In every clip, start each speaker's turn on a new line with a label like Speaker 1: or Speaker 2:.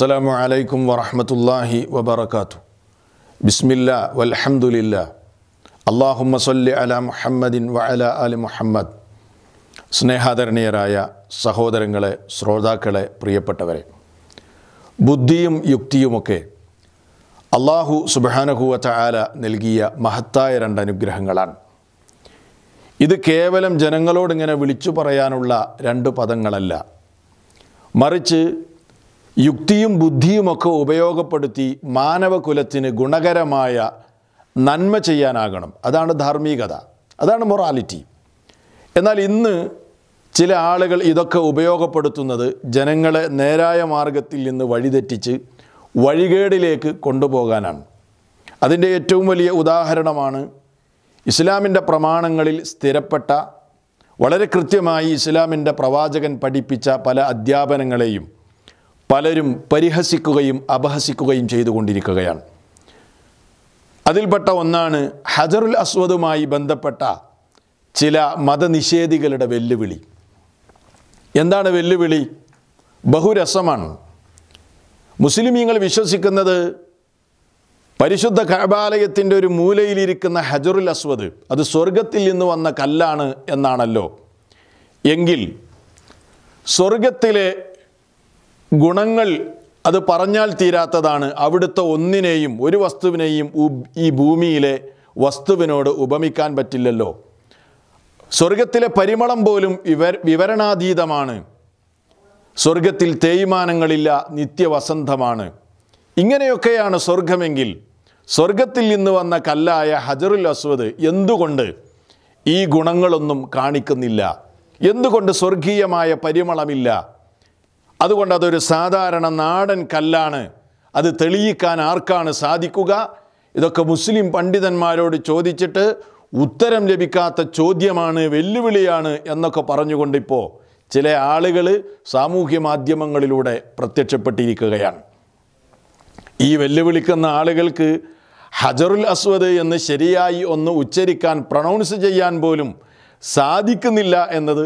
Speaker 1: അസ്സലാമു അലൈക്കും ورحمة الله وبركاته بسم الله സല്ലി لله മുഹമ്മദിൻ صل على محمد وعلى സ്നേഹാദരണീയരായ സഹോദരങ്ങളെ ശ്രോതാക്കളെ പ്രിയപ്പെട്ടവരെ ബുദ്ധിയും യുക്തിയുമൊക്കെ അള്ളാഹു സുബാനഹുവ ചായാല നൽകിയ മഹത്തായ രണ്ട് അനുഗ്രഹങ്ങളാണ് ഇത് കേവലം ജനങ്ങളോടിങ്ങനെ വിളിച്ചു പറയാനുള്ള രണ്ട് പദങ്ങളല്ല മറിച്ച് യുക്തിയും ബുദ്ധിയുമൊക്കെ ഉപയോഗപ്പെടുത്തി മാനവകുലത്തിന് ഗുണകരമായ നന്മ ചെയ്യാനാകണം അതാണ് ധാർമ്മികത അതാണ് മൊറാലിറ്റി എന്നാൽ ഇന്ന് ചില ആളുകൾ ഇതൊക്കെ ഉപയോഗപ്പെടുത്തുന്നത് ജനങ്ങളെ നേരായ മാർഗത്തിൽ നിന്ന് വഴിതെറ്റിച്ച് വഴികേടിലേക്ക് കൊണ്ടുപോകാനാണ് അതിൻ്റെ ഏറ്റവും വലിയ ഉദാഹരണമാണ് ഇസ്ലാമിൻ്റെ പ്രമാണങ്ങളിൽ സ്ഥിരപ്പെട്ട വളരെ കൃത്യമായി ഇസ്ലാമിൻ്റെ പ്രവാചകൻ പഠിപ്പിച്ച പല അധ്യാപനങ്ങളെയും പലരും പരിഹസിക്കുകയും അപഹസിക്കുകയും ചെയ്തുകൊണ്ടിരിക്കുകയാണ് അതിൽപ്പെട്ട ഒന്നാണ് ഹജറുൽ അസ്വദുമായി ബന്ധപ്പെട്ട ചില മതനിഷേധികളുടെ വെല്ലുവിളി എന്താണ് വെല്ലുവിളി ബഹുരസമാണ് മുസ്ലിമീങ്ങൾ വിശ്വസിക്കുന്നത് പരിശുദ്ധ കബാലയത്തിൻ്റെ ഒരു മൂലയിലിരിക്കുന്ന ഹജറുൽ അസ്വദ് അത് സ്വർഗത്തിൽ നിന്ന് വന്ന കല്ലാണ് എന്നാണല്ലോ എങ്കിൽ സ്വർഗത്തിലെ ഗുണങ്ങൾ അത് പറഞ്ഞാൽ തീരാത്തതാണ് അവിടുത്തെ ഒന്നിനെയും ഒരു വസ്തുവിനെയും ഈ ഭൂമിയിലെ വസ്തുവിനോട് ഉപമിക്കാൻ പറ്റില്ലല്ലോ സ്വർഗത്തിലെ പരിമളം പോലും വിവ വിവരണാതീതമാണ് സ്വർഗത്തിൽ തേയ്മാനങ്ങളില്ല നിത്യവസന്തമാണ് ഇങ്ങനെയൊക്കെയാണ് സ്വർഗമെങ്കിൽ സ്വർഗത്തിൽ നിന്ന് വന്ന കല്ലായ ഹജറുൽ അസ്വദ് എന്തുകൊണ്ട് ഈ ഗുണങ്ങളൊന്നും കാണിക്കുന്നില്ല എന്തുകൊണ്ട് സ്വർഗീയമായ പരിമളമില്ല അതുകൊണ്ട് അതൊരു സാധാരണ നാടൻ കല്ലാണ് അത് തെളിയിക്കാൻ ആർക്കാണ് സാധിക്കുക ഇതൊക്കെ മുസ്ലിം പണ്ഡിതന്മാരോട് ചോദിച്ചിട്ട് ഉത്തരം ലഭിക്കാത്ത ചോദ്യമാണ് വെല്ലുവിളിയാണ് എന്നൊക്കെ പറഞ്ഞുകൊണ്ടിപ്പോൾ ചില ആളുകൾ സാമൂഹ്യ മാധ്യമങ്ങളിലൂടെ പ്രത്യക്ഷപ്പെട്ടിരിക്കുകയാണ് ഈ വെല്ലുവിളിക്കുന്ന ആളുകൾക്ക് ഹജറുൽ അസ്വദ് എന്ന് ശരിയായി ഒന്ന് ഉച്ചരിക്കാൻ പ്രൊണൗൺസ് ചെയ്യാൻ പോലും സാധിക്കുന്നില്ല എന്നത്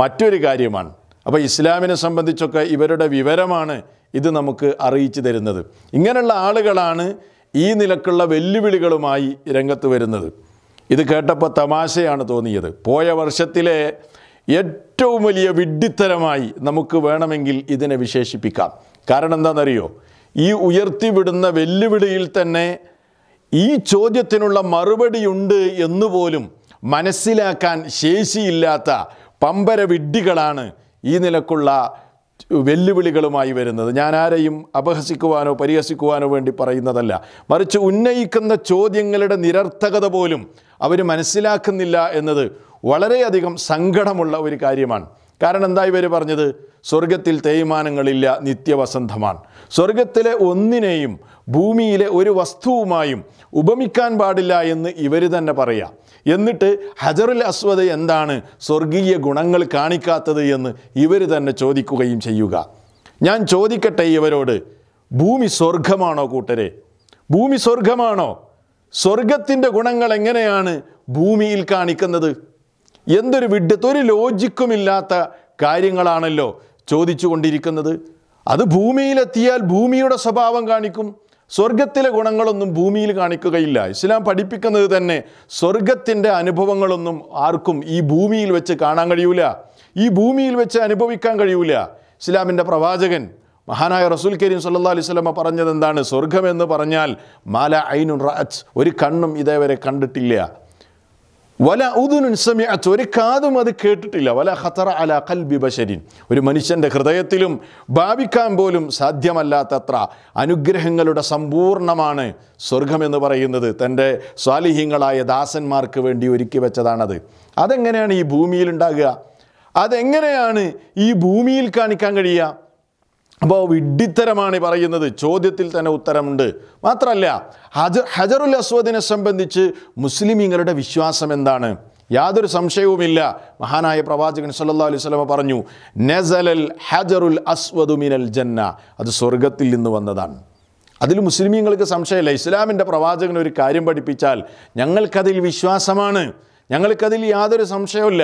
Speaker 1: മറ്റൊരു കാര്യമാണ് അപ്പോൾ ഇസ്ലാമിനെ സംബന്ധിച്ചൊക്കെ ഇവരുടെ വിവരമാണ് ഇത് നമുക്ക് അറിയിച്ചു തരുന്നത് ഇങ്ങനെയുള്ള ആളുകളാണ് ഈ നിലക്കുള്ള വെല്ലുവിളികളുമായി രംഗത്ത് വരുന്നത് ഇത് കേട്ടപ്പോൾ തമാശയാണ് തോന്നിയത് പോയ വർഷത്തിലെ ഏറ്റവും വലിയ വിഡ്ഢിത്തരമായി നമുക്ക് വേണമെങ്കിൽ ഇതിനെ വിശേഷിപ്പിക്കാം കാരണം എന്താണെന്നറിയോ ഈ ഉയർത്തിവിടുന്ന വെല്ലുവിളിയിൽ തന്നെ ഈ ചോദ്യത്തിനുള്ള മറുപടിയുണ്ട് എന്നുപോലും മനസ്സിലാക്കാൻ ശേഷിയില്ലാത്ത പമ്പര വിഡ്ഢികളാണ് ഈ നിലക്കുള്ള വെല്ലുവിളികളുമായി വരുന്നത് ഞാൻ ആരെയും അപഹസിക്കുവാനോ പരിഹസിക്കുവാനോ വേണ്ടി പറയുന്നതല്ല മറിച്ച് ഉന്നയിക്കുന്ന ചോദ്യങ്ങളുടെ നിരർത്ഥകത പോലും അവർ മനസ്സിലാക്കുന്നില്ല എന്നത് വളരെയധികം സങ്കടമുള്ള ഒരു കാര്യമാണ് കാരണം എന്താ ഇവർ പറഞ്ഞത് സ്വർഗത്തിൽ തേയ്മാനങ്ങളില്ല നിത്യവസന്തമാണ് സ്വർഗത്തിലെ ഒന്നിനെയും ഭൂമിയിലെ ഒരു വസ്തുവുമായും ഉപമിക്കാൻ പാടില്ല എന്ന് ഇവർ തന്നെ പറയാം എന്നിട്ട് ഹജറുൽ അസ്വദ് എന്താണ് സ്വർഗീയ ഗുണങ്ങൾ കാണിക്കാത്തത് എന്ന് ഇവർ തന്നെ ചോദിക്കുകയും ചെയ്യുക ഞാൻ ചോദിക്കട്ടെ ഇവരോട് ഭൂമി സ്വർഗമാണോ കൂട്ടരെ ഭൂമി സ്വർഗമാണോ സ്വർഗത്തിൻ്റെ ഗുണങ്ങൾ എങ്ങനെയാണ് ഭൂമിയിൽ കാണിക്കുന്നത് എന്തൊരു വിഡ്ഢത്ത് ഒരു ലോജിക്കുമില്ലാത്ത കാര്യങ്ങളാണല്ലോ ചോദിച്ചു കൊണ്ടിരിക്കുന്നത് അത് ഭൂമിയിലെത്തിയാൽ ഭൂമിയുടെ സ്വഭാവം കാണിക്കും സ്വർഗത്തിലെ ഗുണങ്ങളൊന്നും ഭൂമിയിൽ കാണിക്കുകയില്ല ഇസ്ലാം പഠിപ്പിക്കുന്നത് തന്നെ സ്വർഗത്തിൻ്റെ അനുഭവങ്ങളൊന്നും ആർക്കും ഈ ഭൂമിയിൽ വെച്ച് കാണാൻ കഴിയൂല ഈ ഭൂമിയിൽ വെച്ച് അനുഭവിക്കാൻ കഴിയൂല ഇസ്ലാമിൻ്റെ പ്രവാചകൻ മഹാനായ റസൂൽ കരീം സല്ലാ അലിസ്ലമ പറഞ്ഞത് എന്താണ് സ്വർഗമെന്ന് പറഞ്ഞാൽ മാല ഐനുൻ റാച്ച് ഒരു കണ്ണും ഇതേവരെ കണ്ടിട്ടില്ല വല ഉദുനുൻ സമിഅത്ത് ഒരു കാതും അത് കേട്ടിട്ടില്ല വല ഖത്തറ അല കൽബി ബഷരിൻ ഒരു മനുഷ്യൻ്റെ ഹൃദയത്തിലും ഭാവിക്കാൻ പോലും സാധ്യമല്ലാത്തത്ര അനുഗ്രഹങ്ങളുടെ സമ്പൂർണ്ണമാണ് സ്വർഗമെന്ന് പറയുന്നത് തൻ്റെ സ്വാലിഹ്യങ്ങളായ ദാസന്മാർക്ക് വേണ്ടി ഒരുക്കി വെച്ചതാണത് അതെങ്ങനെയാണ് ഈ ഭൂമിയിൽ ഉണ്ടാകുക അതെങ്ങനെയാണ് ഈ ഭൂമിയിൽ കാണിക്കാൻ കഴിയുക അപ്പോൾ വിഡ്ഢിത്തരമാണ് പറയുന്നത് ചോദ്യത്തിൽ തന്നെ ഉത്തരമുണ്ട് മാത്രമല്ല ഹജർ ഹജറുൽ അസ്വദിനെ സംബന്ധിച്ച് മുസ്ലിമീങ്ങളുടെ വിശ്വാസം എന്താണ് യാതൊരു സംശയവുമില്ല മഹാനായ പ്രവാചകൻ സല്ലാ അലൈഹി സ്വലമ പറഞ്ഞു നസലൽ ഹജറുൽ അസ്വദു മിനൽ ജന്ന അത് സ്വർഗത്തിൽ നിന്ന് വന്നതാണ് അതിൽ മുസ്ലിമീങ്ങൾക്ക് സംശയമില്ല ഇസ്ലാമിൻ്റെ പ്രവാചകൻ ഒരു കാര്യം പഠിപ്പിച്ചാൽ ഞങ്ങൾക്കതിൽ വിശ്വാസമാണ് ഞങ്ങൾക്കതിൽ യാതൊരു സംശയമില്ല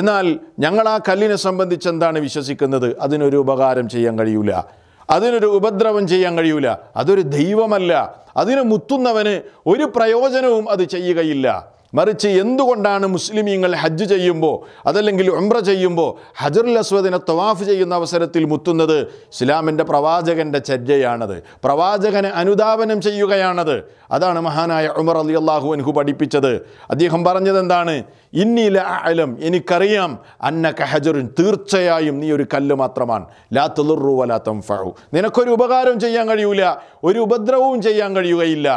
Speaker 1: എന്നാൽ ഞങ്ങൾ ആ കല്ലിനെ സംബന്ധിച്ച് എന്താണ് വിശ്വസിക്കുന്നത് അതിനൊരു ഉപകാരം ചെയ്യാൻ കഴിയൂല അതിനൊരു ഉപദ്രവം ചെയ്യാൻ കഴിയൂല അതൊരു ദൈവമല്ല അതിന് മുത്തുന്നവന് ഒരു പ്രയോജനവും അത് ചെയ്യുകയില്ല മറിച്ച് എന്തുകൊണ്ടാണ് മുസ്ലിമീങ്ങൾ ഹജ്ജ് ചെയ്യുമ്പോൾ അതല്ലെങ്കിൽ ഉംറ ചെയ്യുമ്പോൾ ഹജറുൽ അസ്വദിനെ തവാഫ് ചെയ്യുന്ന അവസരത്തിൽ മുത്തുന്നത് ഇസ്ലാമിൻ്റെ പ്രവാചകൻ്റെ ചര്യയാണത് പ്രവാചകനെ അനുദാപനം ചെയ്യുകയാണത് അതാണ് മഹാനായ ഉമർ അലി അള്ളാഹു അൻഹു പഠിപ്പിച്ചത് അദ്ദേഹം പറഞ്ഞത് എന്താണ് ഇന്നീല അലം എനിക്കറിയാം അന്ന കഹജറിൻ തീർച്ചയായും നീ ഒരു കല്ല് മാത്രമാണ് ലാ തുളുറു വലാ ഫു നിനക്കൊരു ഉപകാരം ചെയ്യാൻ കഴിയൂല ഒരു ഉപദ്രവവും ചെയ്യാൻ കഴിയുകയില്ല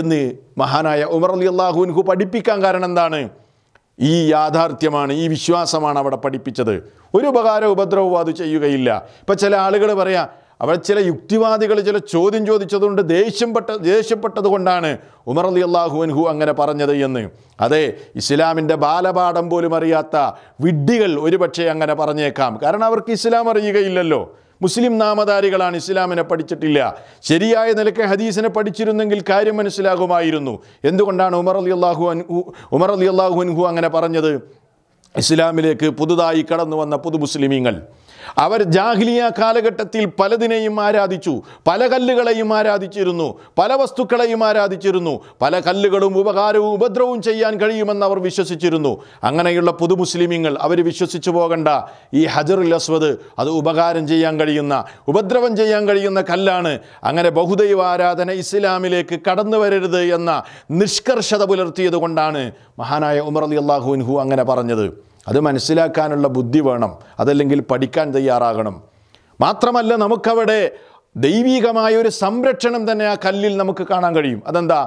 Speaker 1: എന്ന് മഹാനായ ഉമർ അലി അള്ളാഹുവിൻഹു പഠിപ്പിക്കാൻ കാരണം എന്താണ് ഈ യാഥാർത്ഥ്യമാണ് ഈ വിശ്വാസമാണ് അവിടെ പഠിപ്പിച്ചത് ഒരു ഉപകാര ഉപദ്രവവും അത് ചെയ്യുകയില്ല ഇപ്പം ചില ആളുകൾ പറയാം അവർ ചില യുക്തിവാദികൾ ചില ചോദ്യം ചോദിച്ചതുകൊണ്ട് ദേഷ്യപ്പെട്ട ദേഷ്യപ്പെട്ടത് കൊണ്ടാണ് ഉമർ അലി അള്ളാഹുവൻഹു അങ്ങനെ പറഞ്ഞത് എന്ന് അതെ ഇസ്ലാമിൻ്റെ ബാലപാഠം പോലും അറിയാത്ത വിഡ്ഢികൾ ഒരുപക്ഷെ അങ്ങനെ പറഞ്ഞേക്കാം കാരണം അവർക്ക് ഇസ്ലാം അറിയുകയില്ലല്ലോ മുസ്ലിം നാമധാരികളാണ് ഇസ്ലാമിനെ പഠിച്ചിട്ടില്ല ശരിയായ നിലയ്ക്ക് ഹദീസിനെ പഠിച്ചിരുന്നെങ്കിൽ കാര്യം മനസ്സിലാകുമായിരുന്നു എന്തുകൊണ്ടാണ് ഉമർ അലി അള്ളാഹു ഉമർ അലി അള്ളാഹുൻഹു അൻഹു അങ്ങനെ പറഞ്ഞത് ഇസ്ലാമിലേക്ക് പുതുതായി കടന്നു വന്ന പുതു മുസ്ലിമീങ്ങൾ അവർ ജാഹ്ലിയ കാലഘട്ടത്തിൽ പലതിനെയും ആരാധിച്ചു പല കല്ലുകളെയും ആരാധിച്ചിരുന്നു പല വസ്തുക്കളെയും ആരാധിച്ചിരുന്നു പല കല്ലുകളും ഉപകാരവും ഉപദ്രവവും ചെയ്യാൻ കഴിയുമെന്ന് അവർ വിശ്വസിച്ചിരുന്നു അങ്ങനെയുള്ള പുതു അവർ വിശ്വസിച്ചു പോകണ്ട ഈ ഹജറുൽ അസ്വദ് അത് ഉപകാരം ചെയ്യാൻ കഴിയുന്ന ഉപദ്രവം ചെയ്യാൻ കഴിയുന്ന കല്ലാണ് അങ്ങനെ ബഹുദൈവ ആരാധന ഇസ്ലാമിലേക്ക് കടന്നു വരരുത് എന്ന നിഷ്കർഷത പുലർത്തിയത് കൊണ്ടാണ് മഹാനായ ഉമർ അലി അള്ളാഹുൻഹു അങ്ങനെ പറഞ്ഞത് അത് മനസ്സിലാക്കാനുള്ള ബുദ്ധി വേണം അതല്ലെങ്കിൽ പഠിക്കാൻ തയ്യാറാകണം മാത്രമല്ല നമുക്കവിടെ ദൈവികമായ ഒരു സംരക്ഷണം തന്നെ ആ കല്ലിൽ നമുക്ക് കാണാൻ കഴിയും അതെന്താ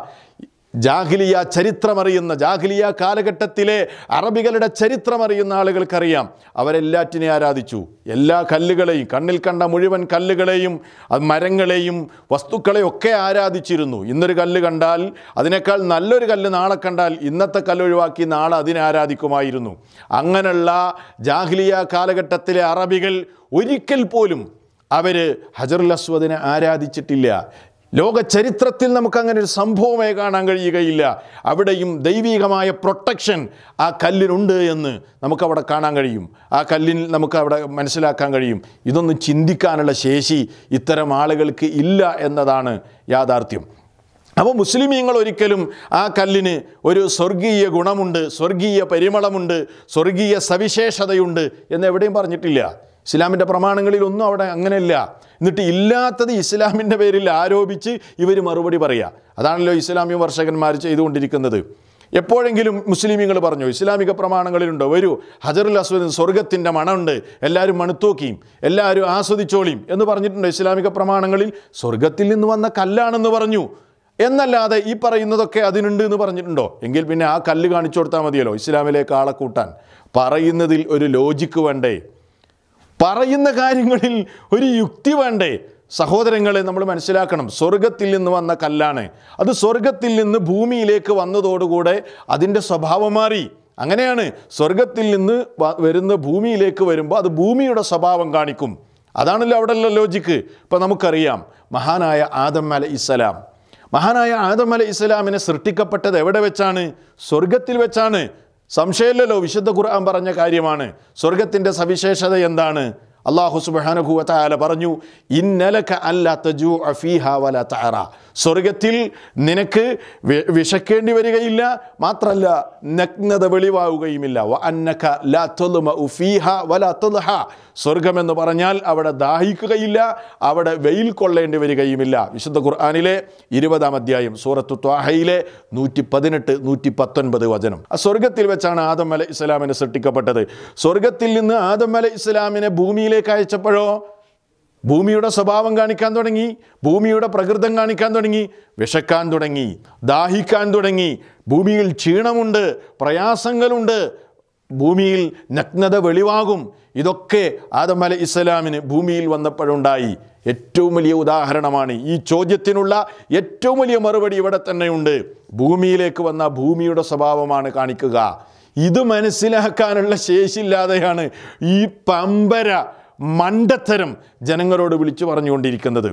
Speaker 1: ജാഹ്ലിയ ചരിത്രമറിയുന്ന ജാഹ്ലിയ കാലഘട്ടത്തിലെ അറബികളുടെ ചരിത്രമറിയുന്ന ആളുകൾക്കറിയാം അവരെല്ലാറ്റിനെ ആരാധിച്ചു എല്ലാ കല്ലുകളെയും കണ്ണിൽ കണ്ട മുഴുവൻ കല്ലുകളെയും അത് മരങ്ങളെയും വസ്തുക്കളെയൊക്കെ ഒക്കെ ആരാധിച്ചിരുന്നു ഇന്നൊരു കല്ല് കണ്ടാൽ അതിനേക്കാൾ നല്ലൊരു കല്ല് നാളെ കണ്ടാൽ ഇന്നത്തെ കല്ലൊഴിവാക്കി നാളെ അതിനെ ആരാധിക്കുമായിരുന്നു അങ്ങനെയുള്ള ജാഹ്ലിയ കാലഘട്ടത്തിലെ അറബികൾ ഒരിക്കൽ പോലും അവർ ഹജറുൽ അസ്വദിനെ ആരാധിച്ചിട്ടില്ല ലോക ചരിത്രത്തിൽ നമുക്കങ്ങനെ ഒരു സംഭവമേ കാണാൻ കഴിയുകയില്ല അവിടെയും ദൈവികമായ പ്രൊട്ടക്ഷൻ ആ കല്ലിനുണ്ട് എന്ന് നമുക്കവിടെ കാണാൻ കഴിയും ആ കല്ലിൽ നമുക്ക് അവിടെ മനസ്സിലാക്കാൻ കഴിയും ഇതൊന്നും ചിന്തിക്കാനുള്ള ശേഷി ഇത്തരം ആളുകൾക്ക് ഇല്ല എന്നതാണ് യാഥാർത്ഥ്യം അപ്പോൾ മുസ്ലിമീങ്ങൾ ഒരിക്കലും ആ കല്ലിന് ഒരു സ്വർഗീയ ഗുണമുണ്ട് സ്വർഗീയ പരിമളമുണ്ട് സ്വർഗീയ സവിശേഷതയുണ്ട് എന്ന് എവിടെയും പറഞ്ഞിട്ടില്ല ഇസ്ലാമിൻ്റെ പ്രമാണങ്ങളിലൊന്നും അവിടെ അങ്ങനെയല്ല എന്നിട്ട് ഇല്ലാത്തത് ഇസ്ലാമിൻ്റെ പേരിൽ ആരോപിച്ച് ഇവർ മറുപടി പറയുക അതാണല്ലോ ഇസ്ലാമിക വർഷകന്മാർ ചെയ്തുകൊണ്ടിരിക്കുന്നത് എപ്പോഴെങ്കിലും മുസ്ലിമീങ്ങൾ പറഞ്ഞു ഇസ്ലാമിക പ്രമാണങ്ങളിലുണ്ടോ വരൂ ഹജറുൽ അസ്വദിന് സ്വർഗത്തിൻ്റെ മണമുണ്ട് എല്ലാവരും മണുത്തൂക്കിയും എല്ലാവരും ആസ്വദിച്ചോളിയും എന്ന് പറഞ്ഞിട്ടുണ്ട് ഇസ്ലാമിക പ്രമാണങ്ങളിൽ സ്വർഗത്തിൽ നിന്ന് വന്ന കല്ലാണെന്ന് പറഞ്ഞു എന്നല്ലാതെ ഈ പറയുന്നതൊക്കെ അതിനുണ്ട് എന്ന് പറഞ്ഞിട്ടുണ്ടോ എങ്കിൽ പിന്നെ ആ കല്ല് കാണിച്ചു കൊടുത്താൽ മതിയല്ലോ ഇസ്ലാമിലേക്ക് ആളെ കൂട്ടാൻ പറയുന്നതിൽ ഒരു ലോജിക്ക് വേണ്ടേ പറയുന്ന കാര്യങ്ങളിൽ ഒരു യുക്തി വേണ്ടേ സഹോദരങ്ങളെ നമ്മൾ മനസ്സിലാക്കണം സ്വർഗത്തിൽ നിന്ന് വന്ന കല്ലാണ് അത് സ്വർഗത്തിൽ നിന്ന് ഭൂമിയിലേക്ക് വന്നതോടുകൂടെ അതിൻ്റെ സ്വഭാവം മാറി അങ്ങനെയാണ് സ്വർഗത്തിൽ നിന്ന് വരുന്ന ഭൂമിയിലേക്ക് വരുമ്പോൾ അത് ഭൂമിയുടെ സ്വഭാവം കാണിക്കും അതാണല്ലോ അവിടെയുള്ള ലോജിക്ക് ഇപ്പം നമുക്കറിയാം മഹാനായ ആദം അല ഇസ്സലാം മഹാനായ ആദം അല ഇസ്സലാമിനെ സൃഷ്ടിക്കപ്പെട്ടത് എവിടെ വെച്ചാണ് സ്വർഗത്തിൽ വെച്ചാണ് സംശയമില്ലല്ലോ വിശുദ്ധ ഖുർആൻ പറഞ്ഞ കാര്യമാണ് സ്വർഗത്തിൻ്റെ സവിശേഷത എന്താണ് അള്ളാഹു സുബാനുഭൂവത്താല പറഞ്ഞു ഇന്നലക്ക അല്ല തജു അഫീഹ വല തഹറ സ്വർഗത്തിൽ നിനക്ക് വിശക്കേണ്ടി വരികയില്ല മാത്രല്ല നഗ്നത വെളിവാകുകയുമില്ല വ അന്നക്ക ഉഫീഹ വല തൊലഹ സ്വർഗമെന്ന് പറഞ്ഞാൽ അവിടെ ദാഹിക്കുകയില്ല അവിടെ വെയിൽ കൊള്ളേണ്ടി വരികയുമില്ല വിശുദ്ധ ഖുർആാനിലെ ഇരുപതാം അധ്യായം സൂറത്തു ത്വാഹയിലെ നൂറ്റി പതിനെട്ട് നൂറ്റി പത്തൊൻപത് വചനം ആ സ്വർഗത്തിൽ വെച്ചാണ് ആദം അല ഇസ്ലാമിനെ സൃഷ്ടിക്കപ്പെട്ടത് സ്വർഗത്തിൽ നിന്ന് ആദം അല ഇസ്ലാമിനെ ഭൂമിയിൽ ഭൂമിയിലേക്ക് അയച്ചപ്പോഴോ ഭൂമിയുടെ സ്വഭാവം കാണിക്കാൻ തുടങ്ങി ഭൂമിയുടെ പ്രകൃതം കാണിക്കാൻ തുടങ്ങി വിശക്കാൻ തുടങ്ങി ദാഹിക്കാൻ തുടങ്ങി ഭൂമിയിൽ ക്ഷീണമുണ്ട് പ്രയാസങ്ങളുണ്ട് ഭൂമിയിൽ നഗ്നത വെളിവാകും ഇതൊക്കെ ആദം അല ഇസ്ലാമിന് ഭൂമിയിൽ വന്നപ്പോഴുണ്ടായി ഏറ്റവും വലിയ ഉദാഹരണമാണ് ഈ ചോദ്യത്തിനുള്ള ഏറ്റവും വലിയ മറുപടി ഇവിടെ തന്നെയുണ്ട് ഭൂമിയിലേക്ക് വന്ന ഭൂമിയുടെ സ്വഭാവമാണ് കാണിക്കുക ഇത് മനസ്സിലാക്കാനുള്ള ശേഷിയില്ലാതെയാണ് ഈ പമ്പര മണ്ടത്തരം ജനങ്ങളോട് വിളിച്ചു പറഞ്ഞുകൊണ്ടിരിക്കുന്നത്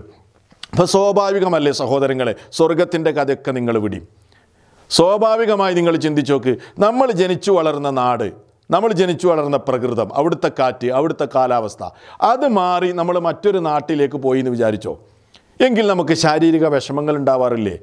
Speaker 1: അപ്പം സ്വാഭാവികമല്ലേ സഹോദരങ്ങളെ സ്വർഗത്തിൻ്റെ കഥയൊക്കെ നിങ്ങൾ വിടി സ്വാഭാവികമായി നിങ്ങൾ ചിന്തിച്ചു നോക്ക് നമ്മൾ ജനിച്ചു വളർന്ന നാട് നമ്മൾ ജനിച്ചു വളർന്ന പ്രകൃതം അവിടുത്തെ കാറ്റ് അവിടുത്തെ കാലാവസ്ഥ അത് മാറി നമ്മൾ മറ്റൊരു നാട്ടിലേക്ക് പോയി എന്ന് വിചാരിച്ചോ എങ്കിൽ നമുക്ക് ശാരീരിക വിഷമങ്ങൾ ഉണ്ടാവാറില്ലേ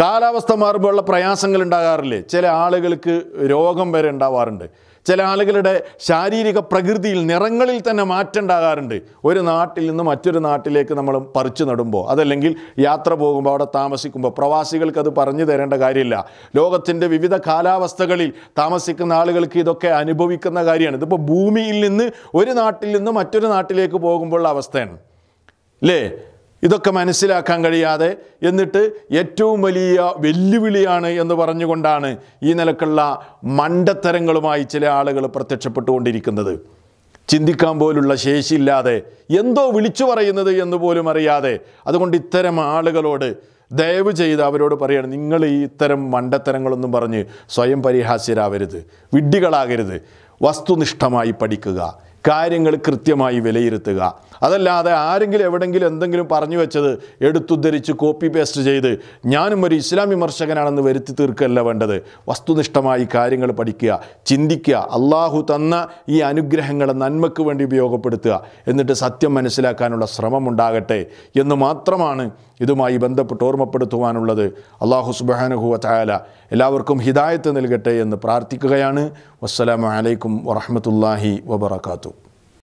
Speaker 1: കാലാവസ്ഥ മാറുമ്പോഴുള്ള പ്രയാസങ്ങൾ ഉണ്ടാകാറില്ലേ ചില ആളുകൾക്ക് രോഗം വരെ ഉണ്ടാവാറുണ്ട് ചില ആളുകളുടെ ശാരീരിക പ്രകൃതിയിൽ നിറങ്ങളിൽ തന്നെ മാറ്റം ഉണ്ടാകാറുണ്ട് ഒരു നാട്ടിൽ നിന്ന് മറ്റൊരു നാട്ടിലേക്ക് നമ്മൾ പറിച്ചു നടുമ്പോൾ അതല്ലെങ്കിൽ യാത്ര പോകുമ്പോൾ അവിടെ താമസിക്കുമ്പോൾ പ്രവാസികൾക്ക് അത് പറഞ്ഞു തരേണ്ട കാര്യമില്ല ലോകത്തിൻ്റെ വിവിധ കാലാവസ്ഥകളിൽ താമസിക്കുന്ന ആളുകൾക്ക് ഇതൊക്കെ അനുഭവിക്കുന്ന കാര്യമാണ് ഇതിപ്പോൾ ഭൂമിയിൽ നിന്ന് ഒരു നാട്ടിൽ നിന്ന് മറ്റൊരു നാട്ടിലേക്ക് പോകുമ്പോഴുള്ള അവസ്ഥയാണ് അല്ലേ ഇതൊക്കെ മനസ്സിലാക്കാൻ കഴിയാതെ എന്നിട്ട് ഏറ്റവും വലിയ വെല്ലുവിളിയാണ് എന്ന് പറഞ്ഞുകൊണ്ടാണ് ഈ നിലക്കുള്ള മണ്ടത്തരങ്ങളുമായി ചില ആളുകൾ പ്രത്യക്ഷപ്പെട്ടുകൊണ്ടിരിക്കുന്നത് ചിന്തിക്കാൻ പോലുള്ള ശേഷിയില്ലാതെ എന്തോ വിളിച്ചു പറയുന്നത് എന്ന് പോലും അറിയാതെ അതുകൊണ്ട് ഇത്തരം ആളുകളോട് ദയവ് ചെയ്ത് അവരോട് പറയണം നിങ്ങൾ ഈ ഇത്തരം മണ്ടത്തരങ്ങളൊന്നും പറഞ്ഞ് സ്വയം പരിഹാസ്യരാവരുത് വിഡ്ഢികളാകരുത് വസ്തുനിഷ്ഠമായി പഠിക്കുക കാര്യങ്ങൾ കൃത്യമായി വിലയിരുത്തുക അതല്ലാതെ ആരെങ്കിലും എവിടെങ്കിലും എന്തെങ്കിലും പറഞ്ഞു വെച്ചത് എടുത്തുദ്ധരിച്ച് കോപ്പി പേസ്റ്റ് ചെയ്ത് ഞാനും ഒരു ഇസ്ലാം വിമർശകനാണെന്ന് വരുത്തി തീർക്കല്ല വേണ്ടത് വസ്തുനിഷ്ഠമായി കാര്യങ്ങൾ പഠിക്കുക ചിന്തിക്കുക അള്ളാഹു തന്ന ഈ അനുഗ്രഹങ്ങളെ നന്മയ്ക്ക് വേണ്ടി ഉപയോഗപ്പെടുത്തുക എന്നിട്ട് സത്യം മനസ്സിലാക്കാനുള്ള ശ്രമമുണ്ടാകട്ടെ എന്ന് മാത്രമാണ് ഇതുമായി ബന്ധപ്പെട്ട് ഓർമ്മപ്പെടുത്തുവാനുള്ളത് അള്ളാഹു സുബാനുഹുവ ചായാല എല്ലാവർക്കും ഹിദായത്ത് നൽകട്ടെ എന്ന് പ്രാർത്ഥിക്കുകയാണ് വസ്സലാമലൈക്കും വറഹമത്തല്ലാഹി വബർക്കാത്തു